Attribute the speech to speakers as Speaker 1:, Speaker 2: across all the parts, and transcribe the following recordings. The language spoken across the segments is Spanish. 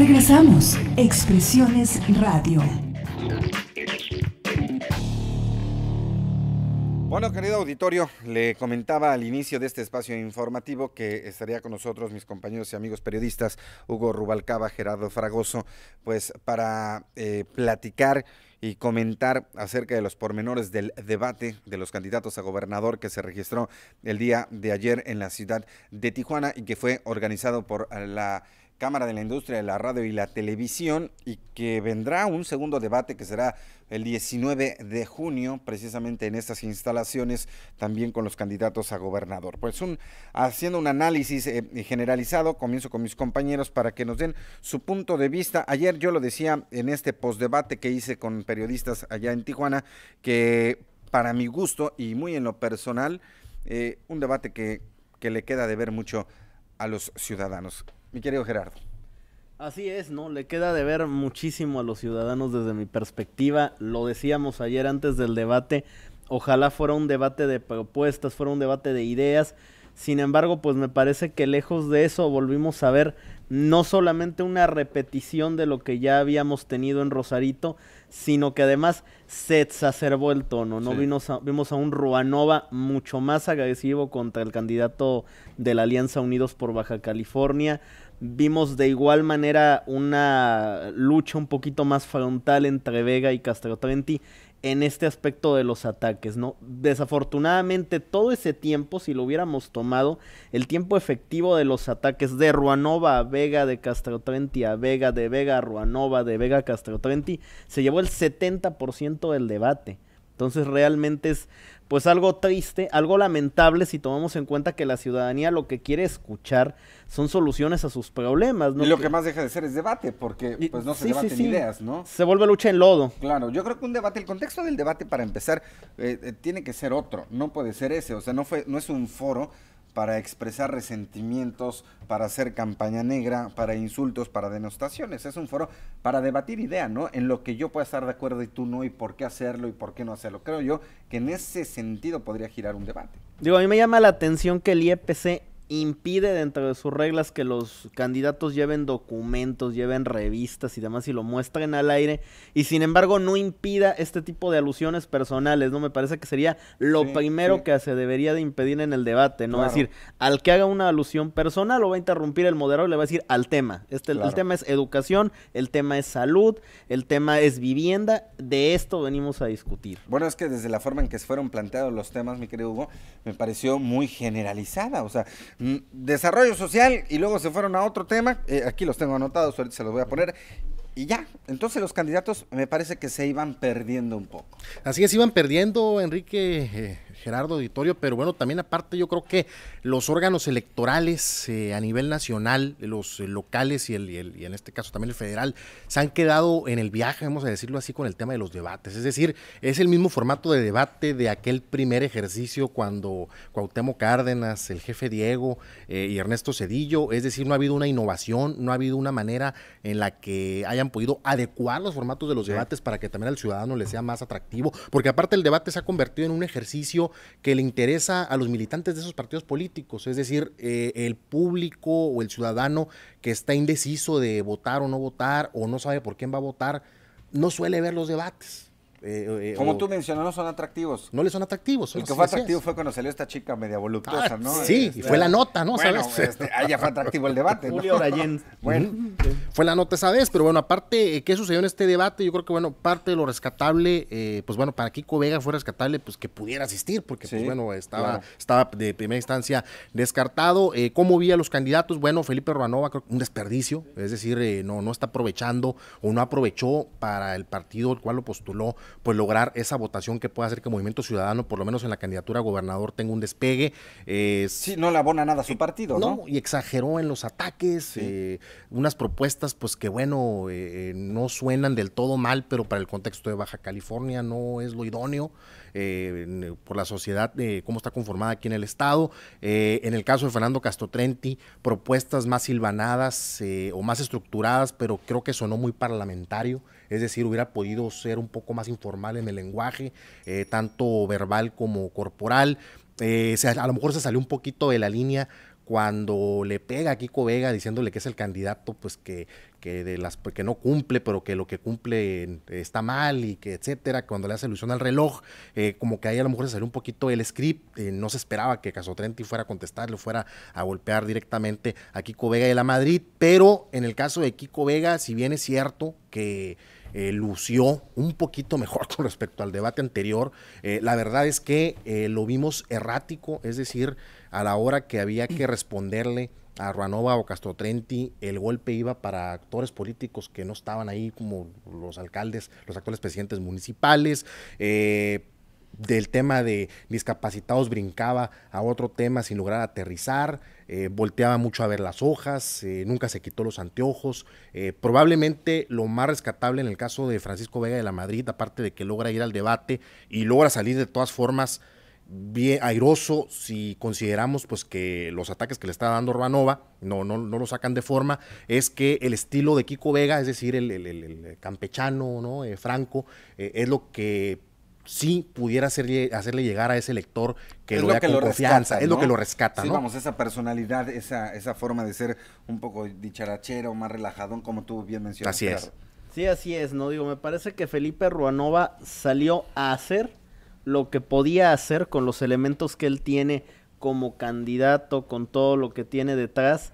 Speaker 1: Regresamos. Expresiones Radio.
Speaker 2: Bueno, querido auditorio, le comentaba al inicio de este espacio informativo que estaría con nosotros mis compañeros y amigos periodistas Hugo Rubalcaba, Gerardo Fragoso, pues para eh, platicar y comentar acerca de los pormenores del debate de los candidatos a gobernador que se registró el día de ayer en la ciudad de Tijuana y que fue organizado por la Cámara de la Industria de la Radio y la Televisión y que vendrá un segundo debate que será el 19 de junio, precisamente en estas instalaciones, también con los candidatos a gobernador. Pues un, haciendo un análisis eh, generalizado, comienzo con mis compañeros para que nos den su punto de vista. Ayer yo lo decía en este postdebate que hice con periodistas allá en Tijuana, que para mi gusto y muy en lo personal, eh, un debate que, que le queda de ver mucho a los ciudadanos mi querido Gerardo.
Speaker 1: Así es, ¿no? Le queda de ver muchísimo a los ciudadanos desde mi perspectiva. Lo decíamos ayer antes del debate. Ojalá fuera un debate de propuestas, fuera un debate de ideas. Sin embargo, pues me parece que lejos de eso volvimos a ver no solamente una repetición de lo que ya habíamos tenido en Rosarito, sino que además se exacerbó el tono, ¿no? Vimos, a, vimos a un Ruanova mucho más agresivo contra el candidato de la Alianza Unidos por Baja California. Vimos de igual manera una lucha un poquito más frontal entre Vega y Castro Trenti en este aspecto de los ataques, ¿no? Desafortunadamente todo ese tiempo, si lo hubiéramos tomado, el tiempo efectivo de los ataques de Ruanova a Vega, de Trenti a Vega, de Vega a Ruanova, de Vega a Trenti se llevó el 70% del debate. Entonces realmente es pues algo triste, algo lamentable si tomamos en cuenta que la ciudadanía lo que quiere escuchar
Speaker 2: son soluciones a sus problemas. ¿no? Y lo que... más deja de ser es debate, porque pues no se debaten ideas, ¿no? Se vuelve lucha en lodo. Claro, yo creo que un debate, el contexto del debate para empezar eh, eh, tiene que ser otro, no puede ser ese, o sea, no, fue, no es un foro para expresar resentimientos, para hacer campaña negra, para insultos, para denostaciones. Es un foro para debatir idea, ¿no? En lo que yo pueda estar de acuerdo y tú no, y por qué hacerlo y por qué no hacerlo. Creo yo que en ese sentido podría girar un debate.
Speaker 1: Digo, a mí me llama la atención que el IEPC impide dentro de sus reglas que los candidatos lleven documentos, lleven revistas y demás y lo muestren al aire y sin embargo no impida este tipo de alusiones personales, ¿no? Me parece que sería lo primero que se debería de impedir en el debate, ¿no? Es decir, al que haga una alusión personal lo va a interrumpir el moderador y le va a decir al tema. Este, El tema es educación, el tema es salud,
Speaker 2: el tema es vivienda, de esto venimos a discutir. Bueno, es que desde la forma en que se fueron planteados los temas, mi querido Hugo, me pareció muy generalizada, o sea, Mm, desarrollo social y luego se fueron a otro tema. Eh, aquí los tengo anotados, ahorita se los voy a poner. Y ya, entonces los candidatos me parece que se iban perdiendo un poco. Así es, iban perdiendo, Enrique,
Speaker 3: eh, Gerardo Auditorio, pero bueno, también aparte yo creo que los órganos electorales eh, a nivel nacional, los eh, locales y, el, y, en este caso también el federal, se han quedado en el viaje, vamos a decirlo así, con el tema de los debates. Es decir, es el mismo formato de debate de aquel primer ejercicio cuando Cuauhtémoc Cárdenas, el jefe Diego eh, y Ernesto Cedillo, es decir, no ha habido una innovación, no ha habido una manera en la que hayan podido adecuar los formatos de los debates para que también al ciudadano le sea más atractivo, porque aparte el debate se ha convertido en un ejercicio que le interesa a los militantes de esos partidos políticos, es decir, eh, el público o el ciudadano que está indeciso de votar o no votar o no sabe por quién va a votar, no suele ver los debates.
Speaker 2: Eh, eh, Como tú mencionas, no son atractivos. No le son atractivos. el que fue atractivo fue cuando salió esta chica media voluptuosa, ah, ¿no? Sí, y este, fue la nota, ¿no? Bueno, este,
Speaker 3: ah, ya fue atractivo el debate. ¿no? Bueno. Fue la nota esa vez, pero bueno, aparte, eh, ¿qué sucedió en este debate? Yo creo que, bueno, parte de lo rescatable, pues bueno, para Kiko Vega fue rescatable, pues que pudiera asistir, porque, pues bueno, estaba, estaba de primera instancia descartado. ¿Cómo vi a los candidatos? Bueno, Felipe Ruanova, creo un desperdicio, es decir, no, no está aprovechando o no aprovechó para el partido el cual lo postuló pues lograr esa votación que pueda hacer que Movimiento Ciudadano, por lo menos en la candidatura a gobernador, tenga un despegue. Eh, sí, no le abona nada a su partido, ¿no? Y exageró en los ataques, eh, unas propuestas, pues que bueno, eh, eh, no suenan del todo mal, pero para el contexto de Baja California no es lo idóneo. Eh, por la sociedad, cómo está conformada aquí en el Estado. Eh, en el caso de Fernando Castotrenti, propuestas más silvanadas eh, o más estructuradas, pero creo que sonó muy parlamentario es decir, hubiera podido ser un poco más informal en el lenguaje, tanto verbal como corporal. a lo mejor se salió un poquito de la línea cuando le pega a Kiko Vega diciéndole que es el candidato pues que, que, de las, pues, que no cumple, pero que lo que cumple está mal y que etcétera, cuando le hace alusión al reloj, eh, como que ahí a lo mejor se salió un poquito el script, eh, no se esperaba que Casotrenti fuera a contestarle, fuera a golpear directamente a Kiko Vega de la Madrid, pero en el caso de Kiko Vega, si bien es cierto que... Eh, lució un poquito mejor con respecto al debate anterior. la verdad es que lo vimos errático, es decir, a la hora que había que responderle a Ruanova o Castro Trenti, el golpe iba para actores políticos que no estaban ahí, como los alcaldes, los actuales presidentes municipales. Eh, del tema de discapacitados brincaba a otro tema sin lograr aterrizar, eh, volteaba mucho a ver las hojas, eh, nunca se quitó los anteojos. probablemente lo más rescatable en el caso de Francisco Vega de la Madrid, aparte de que logra ir al debate y logra salir de todas formas bien airoso si consideramos pues que los ataques que le está dando Ruanova, no, no, no lo sacan de forma, es que el estilo de Kiko Vega, es decir, el, campechano, ¿no? Eh, franco, eh, es lo que sí pudiera hacerle, hacerle llegar a ese lector que lo vea que con confianza, es lo que lo rescata, sí, vamos,
Speaker 2: esa personalidad, esa, esa forma de ser un poco dicharachero, más relajadón, como tú bien mencionaste. Así es. Sí, así
Speaker 1: es, ¿no? Digo, me parece que Felipe Ruanova salió a hacer lo que podía hacer con los elementos que él tiene como candidato, con todo lo que tiene detrás.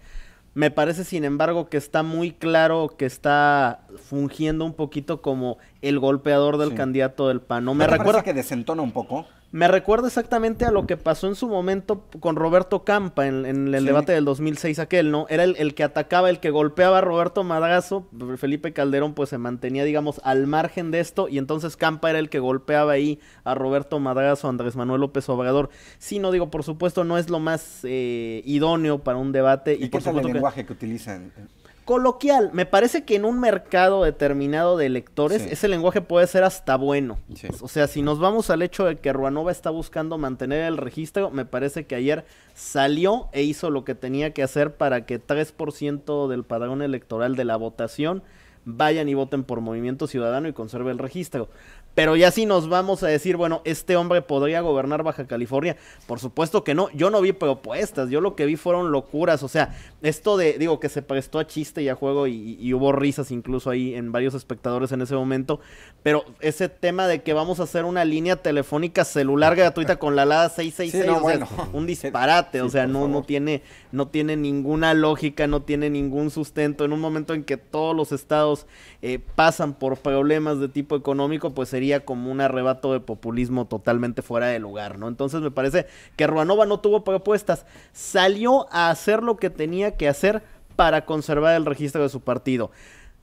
Speaker 1: Me parece, sin embargo, que está muy claro que está fungiendo un poquito como el golpeador del candidato del PAN. me, recuerda
Speaker 2: que desentona un poco? me
Speaker 1: recuerda exactamente a lo que pasó en su momento con Roberto Campa en, el debate del 2006 aquel, ¿no? Era el, que atacaba, el que golpeaba a Roberto Madrazo, Felipe Calderón pues se mantenía, digamos, al margen de esto y entonces Campa era el que golpeaba ahí a Roberto Madrazo, a Andrés Manuel López Obrador. Sí, no digo, por supuesto, no es lo más eh, idóneo para un debate. ¿Y, por qué el lenguaje que
Speaker 2: utilizan? Eh,
Speaker 1: coloquial. Me parece que en un mercado determinado de electores, ese lenguaje puede ser hasta bueno. O sea, si nos vamos al hecho de que Ruanova está buscando mantener el registro, me parece que ayer salió e hizo lo que tenía que hacer para que 3% del padrón electoral de la votación vayan y voten por Movimiento Ciudadano y conserve el registro. Pero ya si nos vamos a decir, bueno, este hombre podría gobernar Baja California, por supuesto que no. Yo no vi propuestas, yo lo que vi fueron locuras. O sea, esto de, digo, que se prestó a chiste y a juego y, hubo risas incluso ahí en varios espectadores en ese momento. Pero ese tema de que vamos a hacer una línea telefónica celular gratuita con la LADA 666, un disparate. o sea, no, tiene, no tiene ninguna lógica, no tiene ningún sustento. En un momento en que todos los estados eh, pasan por problemas de tipo económico, pues sería como un arrebato de populismo totalmente fuera de lugar, ¿no? Entonces me parece que Ruanova no tuvo propuestas, salió a hacer lo que tenía que hacer para conservar el registro de su partido.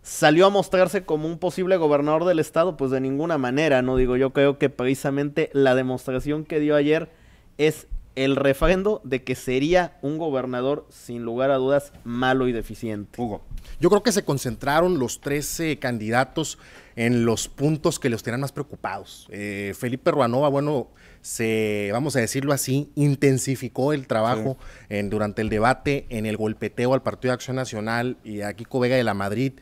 Speaker 1: Salió a mostrarse como un posible gobernador del estado, pues de ninguna manera, ¿no? Digo, yo creo que precisamente la demostración que dio ayer es el refrendo de que sería un gobernador sin lugar a
Speaker 3: dudas malo y deficiente. Hugo, yo creo que se concentraron los 13 candidatos en los puntos que los tenían más preocupados. Eh, Felipe Ruanova, bueno, se, vamos a decirlo así, intensificó el trabajo durante el debate en el golpeteo al Partido de Acción Nacional y a Kiko Vega de la Madrid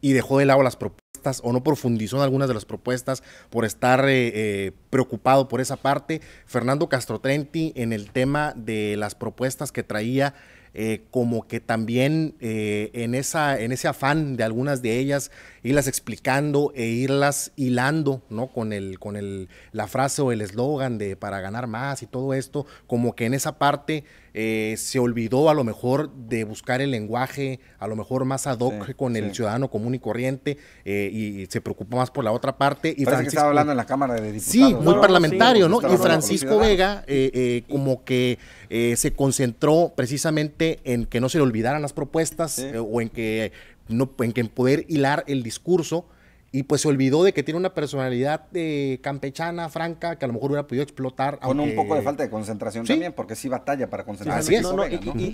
Speaker 3: y dejó de lado las propuestas o no profundizó en algunas de las propuestas por estar eh, eh, preocupado por esa parte. Fernando Castro Trenti, en el tema de las propuestas que traía eh, como que también eh, en, esa, en ese afán de algunas de ellas, irlas explicando e irlas hilando, ¿no? Con, el, con el, la frase o el eslogan de para ganar más y todo esto, como que en esa parte eh, se olvidó a lo mejor de buscar el lenguaje, a lo mejor más ad hoc con el ciudadano común y corriente, eh, y se preocupó más por la otra parte. Y Francisco, estaba hablando en
Speaker 2: la Cámara de Diputados. Sí, muy parlamentario, ¿no? Y Francisco Vega
Speaker 3: eh, como que se concentró precisamente en que no se le olvidaran las propuestas o en que no en que poder hilar el discurso y pues se olvidó de que tiene una personalidad campechana, franca, que a lo mejor hubiera podido explotar.
Speaker 2: Con un poco de falta de concentración también, porque sí batalla para concentrarse.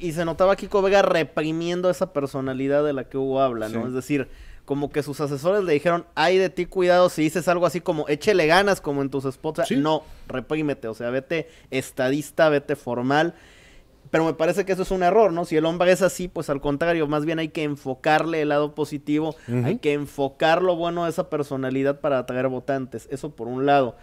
Speaker 3: Y, se notaba Kiko Vega
Speaker 1: reprimiendo esa personalidad de la que Hugo habla, ¿no? Es decir, como que sus asesores le dijeron, ay de ti, cuidado, si dices algo así como, échele ganas como en tus spots, no, reprímete, o sea, vete estadista, vete formal. Pero me parece que eso es un error, ¿no? Si el hombre es así, pues al contrario, más bien hay que enfocarle el lado positivo, hay que enfocar lo bueno de esa personalidad para atraer votantes. Eso por un lado.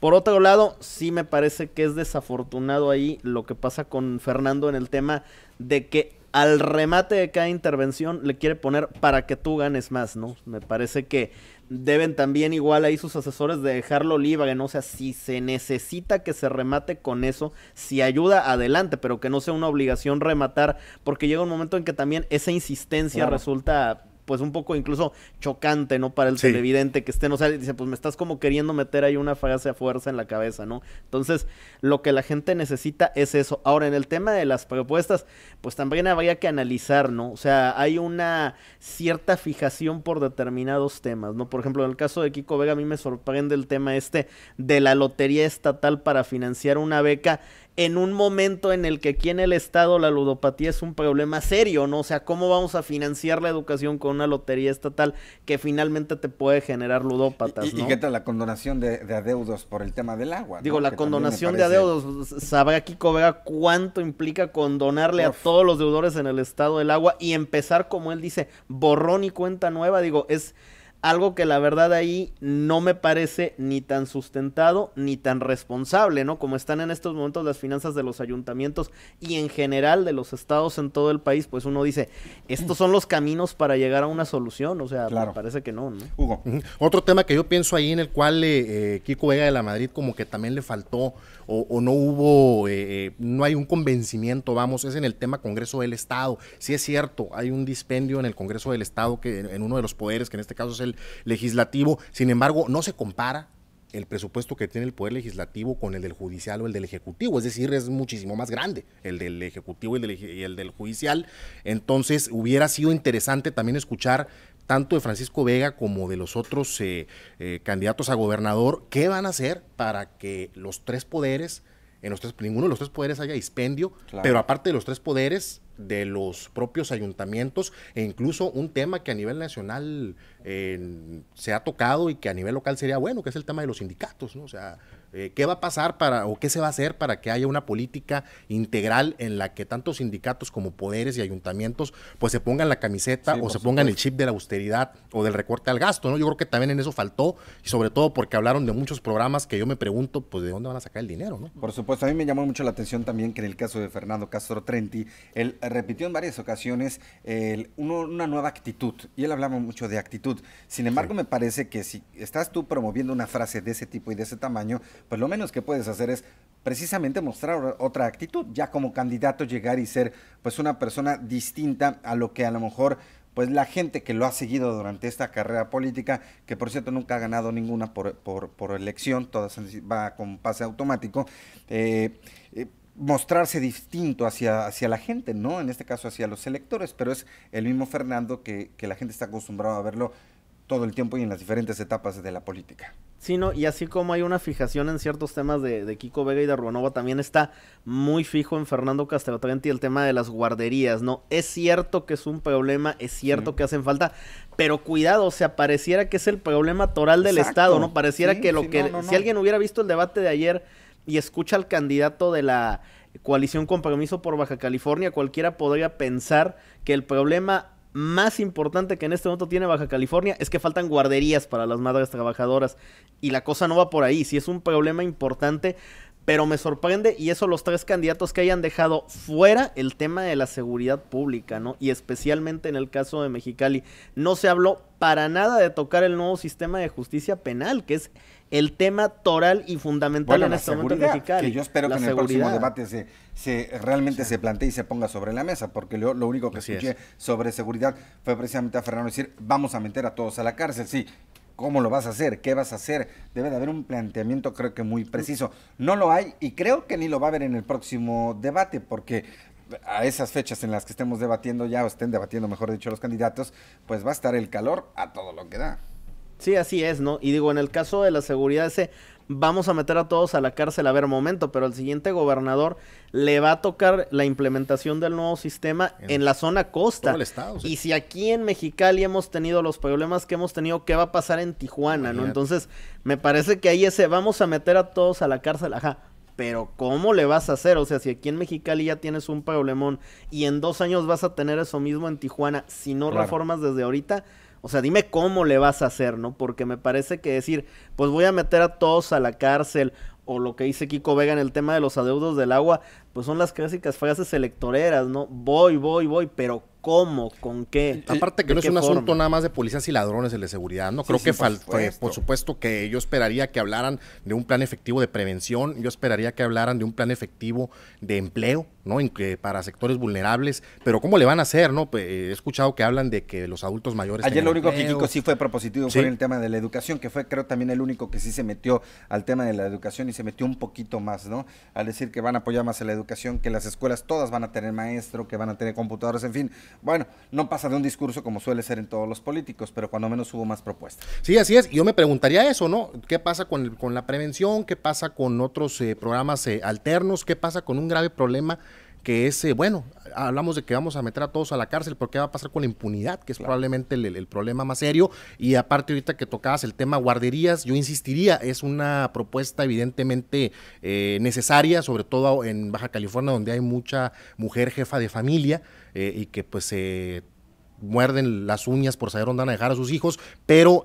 Speaker 1: Por otro lado, sí me parece que es desafortunado ahí lo que pasa con Fernando en el tema de que al remate de cada intervención le quiere poner para que tú ganes más, ¿no? Me parece que deben también igual ahí sus asesores de dejarlo libre, ¿no? o sea, si se necesita que se remate con eso, si ayuda, adelante, pero que no sea una obligación rematar, porque llega un momento en que también esa insistencia resulta pues un poco incluso chocante, ¿no? Para el televidente que esté, no sea, dice, pues me estás como queriendo meter ahí una frase a fuerza en la cabeza, ¿no? Entonces, lo que la gente necesita es eso. Ahora, en el tema de las propuestas, pues también habría que analizar, ¿no? O sea, hay una cierta fijación por determinados temas, ¿no? Por ejemplo, en el caso de Kiko Vega, a mí me sorprende el tema este de la lotería estatal para financiar una beca en un momento en el que aquí en el Estado la ludopatía es un problema serio, ¿no? O sea, ¿cómo vamos a financiar la educación con una lotería estatal que finalmente te puede generar ludópatas? ¿Y, y, qué
Speaker 2: tal la condonación de, adeudos por el tema del agua? Digo, la condonación de adeudos,
Speaker 1: sabrá aquí Vega cuánto implica condonarle a todos los deudores en el Estado del agua y empezar, como él dice, borrón y cuenta nueva. Digo, es algo que la verdad ahí no me parece ni tan sustentado ni tan responsable, ¿no? Como están en estos momentos las finanzas de los ayuntamientos y en general de los estados en todo el país, pues uno dice, estos son los caminos para llegar a una solución, o sea, parece que no, ¿no?
Speaker 3: Hugo, otro tema que yo pienso ahí en el cual eh, eh, Kiko Vega de la Madrid como que también le faltó o, no hubo, eh, no hay un convencimiento, vamos, es en el tema Congreso del Estado. Sí es cierto, hay un dispendio en el Congreso del Estado que en, uno de los poderes, que en este caso es legislativo. Sin embargo, no se compara el presupuesto que tiene el Poder Legislativo con el del Judicial o el del Ejecutivo, es decir, es muchísimo más grande el del Ejecutivo y el del, Judicial. Entonces, hubiera sido interesante también escuchar tanto de Francisco Vega como de los otros eh, eh, candidatos a gobernador, ¿qué van a hacer para que los tres poderes, en los tres, ninguno de los tres poderes haya dispendio, pero aparte de los tres poderes, de los propios ayuntamientos e incluso un tema que a nivel nacional eh, se ha tocado y que a nivel local sería bueno, que es el tema de los sindicatos, ¿no? O sea, eh, ¿Qué va a pasar para o qué se va a hacer para que haya una política integral en la que tantos sindicatos como poderes y ayuntamientos pues se pongan la camiseta o se pongan el chip de la austeridad o del recorte al gasto, ¿no? Yo creo que también en eso faltó y sobre todo porque hablaron de muchos programas que yo me pregunto pues de dónde van a sacar el dinero,
Speaker 2: ¿no? Por supuesto, a mí me llamó mucho la atención también que en el caso de Fernando Castro Trenti, él repitió en varias ocasiones una nueva actitud y él hablaba mucho de actitud. Sin embargo, me parece que si estás tú promoviendo una frase de ese tipo y de ese tamaño, pues lo menos que puedes hacer es precisamente mostrar otra actitud, ya como candidato llegar y ser pues una persona distinta a lo que a lo mejor pues la gente que lo ha seguido durante esta carrera política, que por cierto nunca ha ganado ninguna por, por, elección, todas va con pase automático, eh, eh, mostrarse distinto hacia, hacia la gente, ¿no? En este caso hacia los electores, pero es el mismo Fernando que, que la gente está acostumbrada a verlo todo el tiempo y en las diferentes etapas de la política.
Speaker 1: Y así como hay una fijación en ciertos temas de, Kiko Vega y de Ruanova, también está muy fijo en Fernando Castellotrenti el tema de las guarderías, ¿no? Es cierto que es un problema, es cierto que hacen falta, pero cuidado, o sea, pareciera que es el problema toral del Estado, ¿no? Pareciera que lo que... Si alguien hubiera visto el debate de ayer y escucha al candidato de la coalición Compromiso por Baja California, cualquiera podría pensar que el problema más importante que en este momento tiene Baja California es que faltan guarderías para las madres trabajadoras. Y la cosa no va por ahí, si es un problema importante, pero me sorprende y eso los tres candidatos que hayan dejado fuera el tema de la seguridad pública, ¿no? Y especialmente en el caso de Mexicali. No se habló para nada de tocar el nuevo sistema de justicia penal, que es el tema toral y fundamental en este momento Que yo espero que en el próximo debate
Speaker 2: se, realmente se plantee y se ponga sobre la mesa, porque lo, único que escuché sobre seguridad fue precisamente a Fernando decir, vamos a meter a todos a la cárcel, sí. ¿Cómo lo vas a hacer? ¿Qué vas a hacer? Debe de haber un planteamiento creo que muy preciso. No lo hay y creo que ni lo va a haber en el próximo debate porque a esas fechas en las que estemos debatiendo ya o estén debatiendo, mejor dicho, los candidatos, pues va a estar el calor a todo lo que da.
Speaker 1: Sí, así es, ¿no? Y digo, en el caso de la seguridad ese, vamos a meter a todos a la cárcel a ver momento, pero al siguiente gobernador le va a tocar la implementación del nuevo sistema en, la zona costa. estado, Y si aquí en Mexicali hemos tenido los problemas que hemos tenido, ¿qué va a pasar en Tijuana, no? Entonces, me parece que ahí ese vamos a meter a todos a la cárcel, ajá. Pero ¿cómo le vas a hacer? O sea, si aquí en Mexicali ya tienes un problemón y en dos años vas a tener eso mismo en Tijuana, si no reformas desde ahorita, o sea, dime cómo le vas a hacer, ¿no? Porque me parece que decir, pues voy a meter a todos a la cárcel, o lo que dice Kiko Vega en el tema de los adeudos del agua, pues son las clásicas frases electoreras, ¿no? Voy, voy, voy, pero ¿cómo? ¿Con qué? Aparte que no es un asunto
Speaker 3: nada más de policías y ladrones el la seguridad, ¿no? Creo que por eh, supuesto que yo esperaría que hablaran de un plan efectivo de prevención, yo esperaría que hablaran de un plan efectivo de empleo, ¿no? En que para sectores vulnerables, pero ¿cómo le van a hacer, no? Eh, he escuchado que hablan de que los adultos mayores... Ayer lo único que sí fue
Speaker 2: propositivo fue en el tema de la educación, que fue creo también el único que sí se metió al tema de la educación y se metió un poquito más, ¿no? Al decir que van a apoyar más a la educación, que las escuelas todas van a tener maestro, que van a tener computadoras, en fin. Bueno, no pasa de un discurso como suele ser en todos los políticos, pero cuando menos hubo más propuestas. Sí,
Speaker 3: así es. Yo me preguntaría eso, ¿no? ¿Qué pasa con, con la prevención? ¿Qué pasa con otros eh, programas eh, alternos? ¿Qué pasa con un grave problema? que es, eh, bueno, hablamos de que vamos a meter a todos a la cárcel, porque va a pasar con la impunidad? Que es probablemente el, problema más serio. Y aparte ahorita que tocabas el tema guarderías, yo insistiría, es una propuesta evidentemente eh, necesaria, sobre todo en Baja California, donde hay mucha mujer jefa de familia eh, y que pues se muerden las uñas por saber dónde van a dejar a sus hijos, pero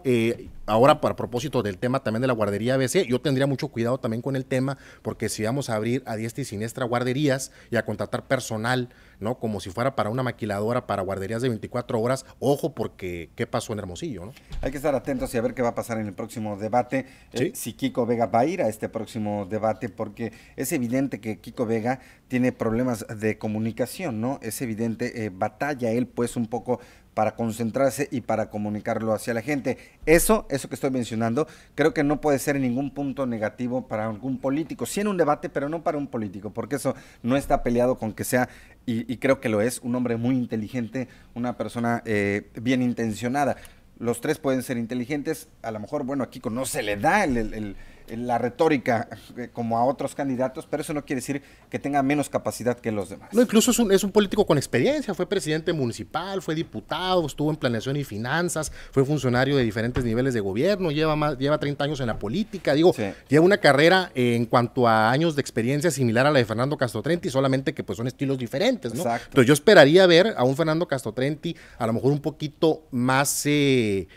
Speaker 3: ahora para propósito del tema también de la guardería ABC, yo tendría mucho cuidado también con el tema, porque si vamos a abrir a diestra y siniestra guarderías y a contratar personal, ¿no? Como si fuera para una
Speaker 2: maquiladora, para guarderías de 24 horas, ojo porque qué pasó en Hermosillo, ¿no? Hay que estar atentos y a ver qué va a pasar en el próximo debate, eh, si Kiko Vega va a ir a este próximo debate, porque es evidente que Kiko Vega tiene problemas de comunicación, ¿no? Es evidente, eh, batalla él pues un poco para concentrarse y para comunicarlo hacia la gente. Eso, eso que estoy mencionando, creo que no puede ser ningún punto negativo para algún político. Sí en un debate, pero no para un político, porque eso no está peleado con que sea, y, creo que lo es, un hombre muy inteligente, una persona eh, bien intencionada. Los tres pueden ser inteligentes, a lo mejor, bueno, aquí no se le da el la retórica eh, como a otros candidatos, pero eso no quiere decir que tenga menos capacidad que los demás.
Speaker 3: No, incluso es un, político con experiencia, fue presidente municipal, fue diputado, estuvo en planeación y finanzas, fue funcionario de diferentes niveles de gobierno, lleva, lleva 30 años en la política, digo, lleva una carrera eh, en cuanto a años de experiencia similar a la de Fernando Trenti, solamente que pues son estilos diferentes, ¿no? Exacto. Entonces yo esperaría ver a un Fernando Trenti a lo mejor un poquito más, eh,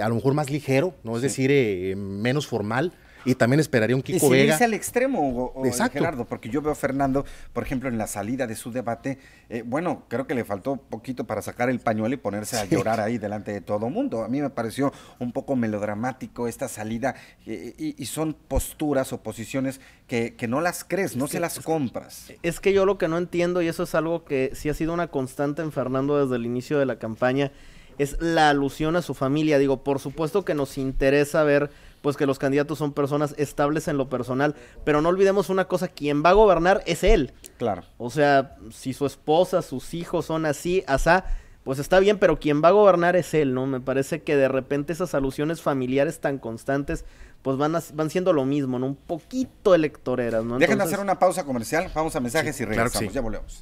Speaker 3: a lo mejor más ligero,
Speaker 2: ¿no? Es decir, menos formal y también esperaría un Kiko ¿Y si al extremo, o, Gerardo, porque yo veo a Fernando, por ejemplo, en la salida de su debate, eh, bueno, creo que le faltó poquito para sacar el pañuelo y ponerse a llorar ahí delante de todo mundo. A mí me pareció un poco melodramático esta salida eh, y, son posturas o posiciones que, no las crees, no se las compras.
Speaker 1: Es que yo lo que no entiendo, y eso es algo que sí ha sido una constante en Fernando desde el inicio de la campaña, es la alusión a su familia. Digo, por supuesto que nos interesa ver pues que los candidatos son personas estables en lo personal. Pero no olvidemos una cosa, quien va a gobernar es él. Claro. O sea, si su esposa, sus hijos son así, asá, pues está bien, pero quien va a gobernar es él, ¿no? Me parece que de repente esas alusiones familiares tan constantes, pues van, van siendo lo mismo, ¿no? Un poquito electoreras, ¿no? Dejen de hacer
Speaker 2: una pausa comercial, vamos a mensajes y regresamos, ya volvemos.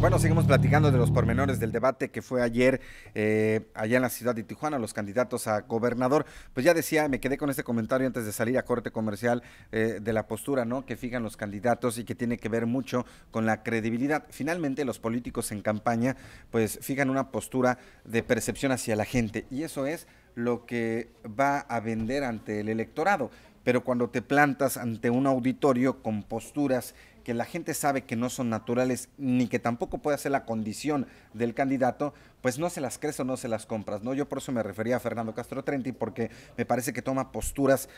Speaker 2: Bueno, seguimos platicando de los pormenores del debate que fue ayer eh, allá en la ciudad de Tijuana, los candidatos a gobernador. Pues ya decía, me quedé con este comentario antes de salir a corte comercial eh, de la postura, ¿no? Que fijan los candidatos y que tiene que ver mucho con la credibilidad. Finalmente, los políticos en campaña, pues fijan una postura de percepción hacia la gente y eso es lo que va a vender ante el electorado. Pero cuando te plantas ante un auditorio con posturas que la gente sabe que no son naturales ni que tampoco puede ser la condición del candidato, pues no se las crees o no se las compras, ¿no? Yo por eso me refería a Fernando Castro Trenti porque me parece que toma posturas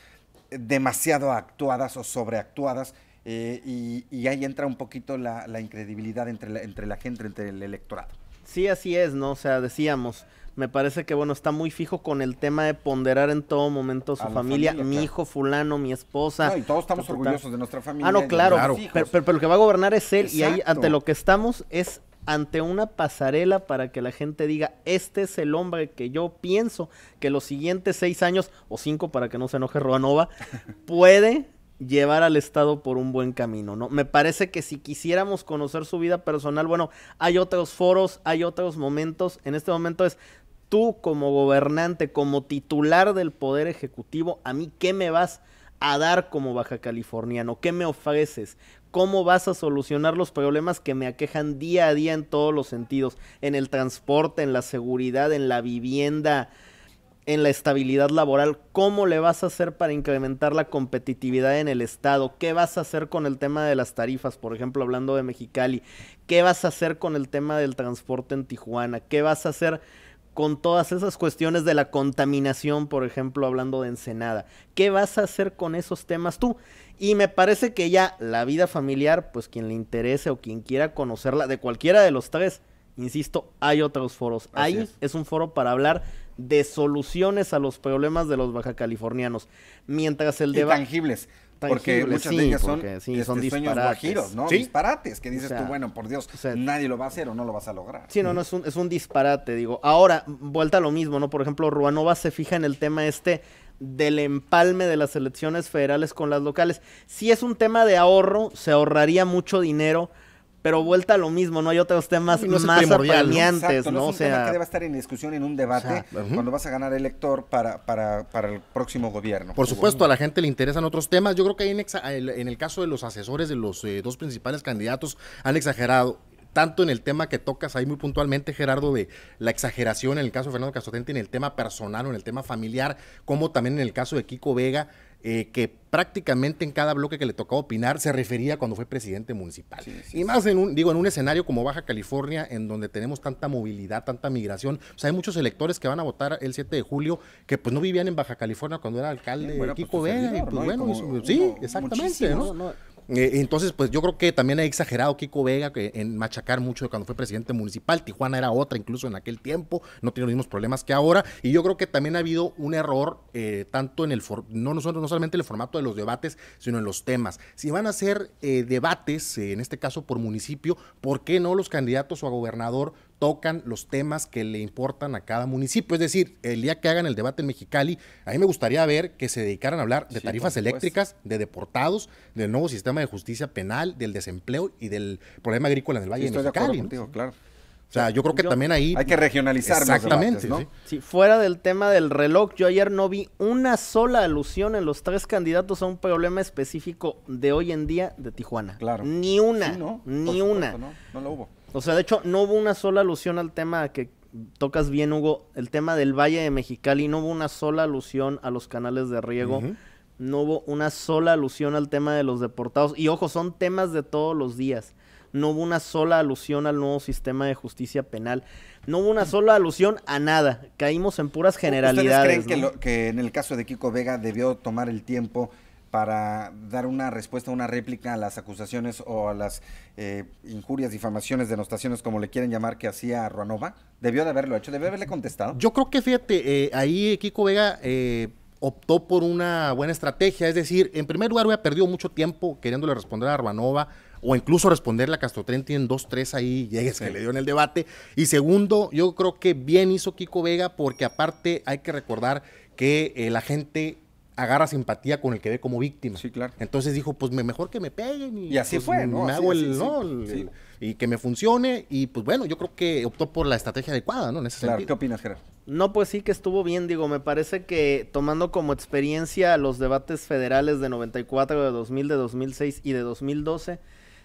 Speaker 2: demasiado actuadas o sobreactuadas eh, y, ahí entra un poquito la, incredibilidad entre entre la gente, entre el electorado.
Speaker 1: Sí, así es, ¿no? O sea, decíamos, me parece que bueno, está muy fijo con el tema de ponderar en todo momento su familia, mi hijo fulano, mi esposa. No, y todos estamos orgullosos de nuestra familia. Ah, no, claro, Pero, lo que va a gobernar es él y ahí ante lo que estamos es ante una pasarela para que la gente diga, este es el hombre que yo pienso que los siguientes seis años, o cinco para que no se enoje Roanova, puede llevar al Estado por un buen camino, ¿no? Me parece que si quisiéramos conocer su vida personal, bueno, hay otros foros, hay otros momentos. En este momento es, tú como gobernante, como titular del Poder Ejecutivo, a mí qué me vas a dar como baja californiano, qué me ofreces, cómo vas a solucionar los problemas que me aquejan día a día en todos los sentidos, en el transporte, en la seguridad, en la vivienda, en la estabilidad laboral, cómo le vas a hacer para incrementar la competitividad en el Estado, qué vas a hacer con el tema de las tarifas, por ejemplo, hablando de Mexicali, qué vas a hacer con el tema del transporte en Tijuana, qué vas a hacer con todas esas cuestiones de la contaminación, por ejemplo, hablando de Ensenada. ¿Qué vas a hacer con esos temas tú? Y me parece que ya la vida familiar, pues quien le interese o quien quiera conocerla, de cualquiera de los tres, insisto, hay otros foros. Ahí es. un foro para hablar de soluciones a los problemas de los baja californianos. Mientras el debate... tangibles porque muchas de ellas son, son este, ¿no?
Speaker 2: Disparates, que dices tú, bueno, por Dios, nadie lo va a hacer o no lo vas a lograr. Sí, no, no, es
Speaker 1: un, es un disparate, digo. Ahora, vuelta a lo mismo, ¿no? Por ejemplo, Ruanova se fija en el tema este del empalme de las elecciones federales con las locales. Si es un tema de ahorro, se ahorraría mucho dinero pero vuelta a lo mismo, ¿no? Hay otros temas más
Speaker 2: apremiantes, ¿no? o sea, tema que debe estar en discusión en un debate cuando vas a ganar elector para, para, para el próximo gobierno. Por supuesto, a
Speaker 3: la gente le interesan otros temas. Yo creo que ahí en, el caso de los asesores de los eh, dos principales candidatos han exagerado tanto en el tema que tocas ahí muy puntualmente, Gerardo, de la exageración en el caso de Fernando Castotente, en el tema personal o en el tema familiar, como también en el caso de Kiko Vega, eh, que prácticamente en cada bloque que le tocaba opinar se refería cuando fue presidente municipal. y más en un, digo, en un escenario como Baja California, en donde tenemos tanta movilidad, tanta migración. O pues sea, hay muchos electores que van a votar el 7 de julio que pues no vivían en Baja California cuando era alcalde de Kiko sí, exactamente. ¿no? Eh, entonces, pues yo creo que también ha exagerado Kiko Vega que, en machacar mucho cuando fue presidente municipal. Tijuana era otra incluso en aquel tiempo, no tiene los mismos problemas que ahora. Y yo creo que también ha habido un error eh, tanto en el, no, no solamente en el formato de los debates, sino en los temas. Si van a ser eh, debates, en este caso por municipio, ¿por qué no los candidatos o a gobernador tocan los temas que le importan a cada municipio. Es decir, el día que hagan el debate en Mexicali, a mí me gustaría ver que se dedicaran a hablar de tarifas eléctricas, de deportados, del nuevo sistema de justicia penal, del desempleo y del problema agrícola en el Valle de Mexicali. claro. O sea,
Speaker 1: yo
Speaker 2: creo que también ahí... Hay que regionalizar. Exactamente. ¿no?
Speaker 1: sí. fuera del tema del reloj, yo ayer no vi una sola alusión en los tres candidatos a un problema específico de hoy en día de Tijuana. Claro. Ni una. Ni una. ¿no? no lo hubo. O sea, de hecho, no hubo una sola alusión al tema que tocas bien, Hugo, el tema del Valle de Mexicali, no hubo una sola alusión a los canales de riego, no hubo una sola alusión al tema de los deportados, y ojo, son temas de todos los días, no hubo una sola alusión al nuevo sistema de justicia
Speaker 2: penal, no
Speaker 1: hubo una sola alusión a nada, caímos en puras generalidades. ¿Ustedes creen que,
Speaker 2: que en el caso de Kiko Vega debió tomar el tiempo para dar una respuesta, una réplica a las acusaciones o a las eh, injurias, difamaciones, denostaciones, como le quieren llamar, que hacía Ruanova? ¿Debió de haberlo hecho? ¿Debió haberle contestado?
Speaker 3: Yo creo que, fíjate, eh, ahí Kiko Vega eh, optó por una buena estrategia. Es decir, en primer lugar, había perdido mucho tiempo queriéndole responder a Ruanova o incluso responderle a Castro Trent, en dos, tres ahí llegues que le dio en el debate. Y segundo, yo creo que bien hizo Kiko Vega porque aparte hay que recordar que la gente agarra simpatía con el que ve como víctima. Sí, claro. Entonces dijo, pues mejor que me peguen. Y, así fue, Me hago el, y que me funcione. Y pues bueno, yo creo que optó por la estrategia adecuada, ¿no? En ese claro. ¿Qué opinas, Gerardo?
Speaker 1: No, pues sí que estuvo bien, digo, me parece que tomando como experiencia los debates federales de 94, de 2000, de 2006 y de 2012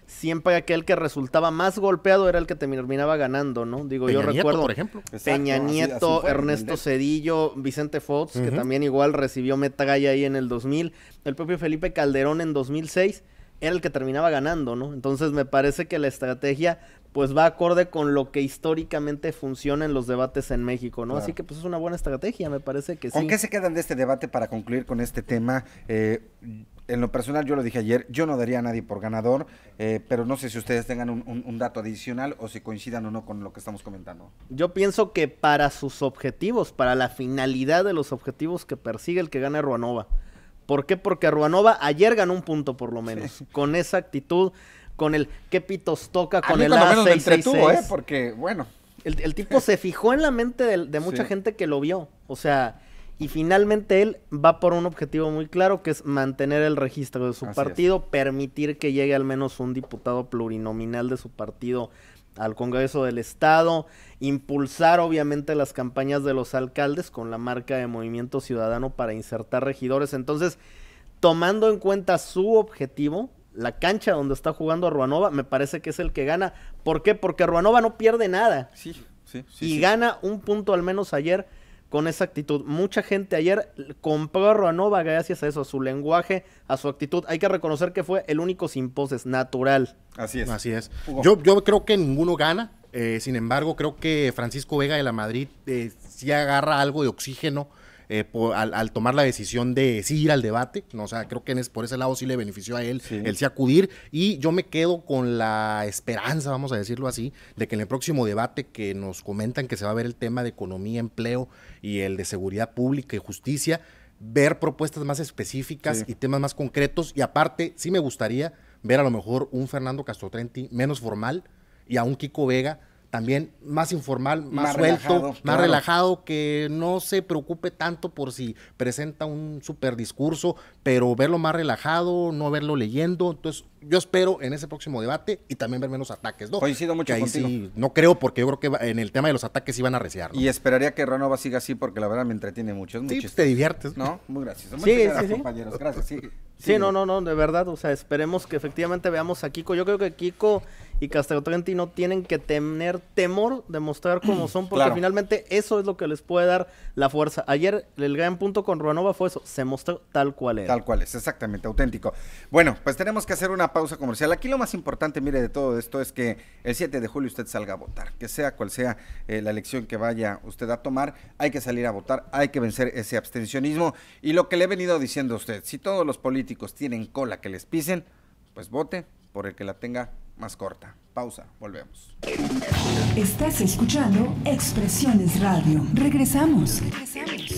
Speaker 1: siempre aquel que resultaba más golpeado era el que terminaba ganando, ¿no? Digo, yo recuerdo. por ejemplo. Peña Nieto, Ernesto Cedillo, Vicente Fox, que también igual recibió metalla ahí en el 2000. El propio Felipe Calderón en 2006 era el que terminaba ganando, ¿no? Entonces me parece que la estrategia pues va acorde con lo que históricamente funciona en los debates en México, ¿no? Así que pues es una buena estrategia, me parece que sí. ¿Con qué se
Speaker 2: quedan de este debate para concluir con este tema? Eh, en lo personal, yo lo dije ayer, yo no daría a nadie por ganador, eh, pero no sé si ustedes tengan un, dato adicional o si coincidan o no con lo que estamos comentando.
Speaker 1: Yo pienso que para sus objetivos, para la finalidad de los objetivos que persigue el que gane Ruanova. ¿Por qué? Porque Ruanova ayer ganó un punto por lo menos, con esa actitud con el qué pitos toca, con el ¿eh?
Speaker 2: Porque, bueno.
Speaker 1: El, tipo se fijó en la mente de, mucha gente que lo vio. O sea, y finalmente él va por un objetivo muy claro, que es mantener el registro de su partido, permitir que llegue al menos un diputado plurinominal de su partido al Congreso del Estado, impulsar obviamente las campañas de los alcaldes con la marca de Movimiento Ciudadano para insertar regidores. Entonces, tomando en cuenta su objetivo, la cancha donde está jugando a Ruanova, me parece que es el que gana. ¿Por qué? Porque Ruanova no pierde nada. Sí, sí, Y gana un punto al menos ayer con esa actitud. Mucha gente ayer compró a Ruanova gracias a eso, a su lenguaje, a su actitud. Hay que reconocer que fue el único sin
Speaker 3: poses, natural. Así es. Así es. Yo, yo creo que ninguno gana. Eh, sin embargo, creo que Francisco Vega de la Madrid eh, sí agarra algo de oxígeno eh, al, tomar la decisión de sí ir al debate. ¿no? O sea, creo que por ese lado sí le benefició a él el sí acudir. Y yo me quedo con la esperanza, vamos a decirlo así, de que en el próximo debate que nos comentan que se va a ver el tema de economía, empleo y el de seguridad pública y justicia, ver propuestas más específicas y temas más concretos. Y aparte, sí me gustaría ver a lo mejor un Fernando Castro Trenti menos formal y a un Kiko Vega también más informal, más, suelto, más relajado, que no se preocupe tanto por si presenta un super discurso, pero verlo más relajado, no verlo leyendo. Entonces, yo espero en ese próximo debate y también ver menos ataques. ¿no? Coincido mucho contigo. no creo, porque yo creo que en el tema de los ataques iban a reciar.
Speaker 2: Y esperaría que Ranova siga así, porque la verdad me entretiene mucho. Es sí, pues, te diviertes. No, muy gracias. sí, gracias, compañeros. Gracias. Sí, sí, no, no, no, de verdad. O sea, esperemos que
Speaker 1: efectivamente veamos a Kiko. Yo creo que Kiko y Castelo Trentino tienen que tener temor de mostrar cómo son, porque finalmente eso es lo que les puede dar la fuerza. Ayer el gran punto con
Speaker 2: Ruanova fue eso, se mostró tal cual es. Tal cual es, exactamente, auténtico. Bueno, pues tenemos que hacer una pausa comercial. Aquí lo más importante, mire, de todo esto es que el 7 de julio usted salga a votar, que sea cual sea eh, la elección que vaya usted a tomar, hay que salir a votar, hay que vencer ese abstencionismo. Y lo que le he venido diciendo a usted, si todos los políticos tienen cola que les pisen, pues vote por el que la tenga más corta. Pausa, volvemos. Estás escuchando Expresiones Radio. Regresamos. Regresamos.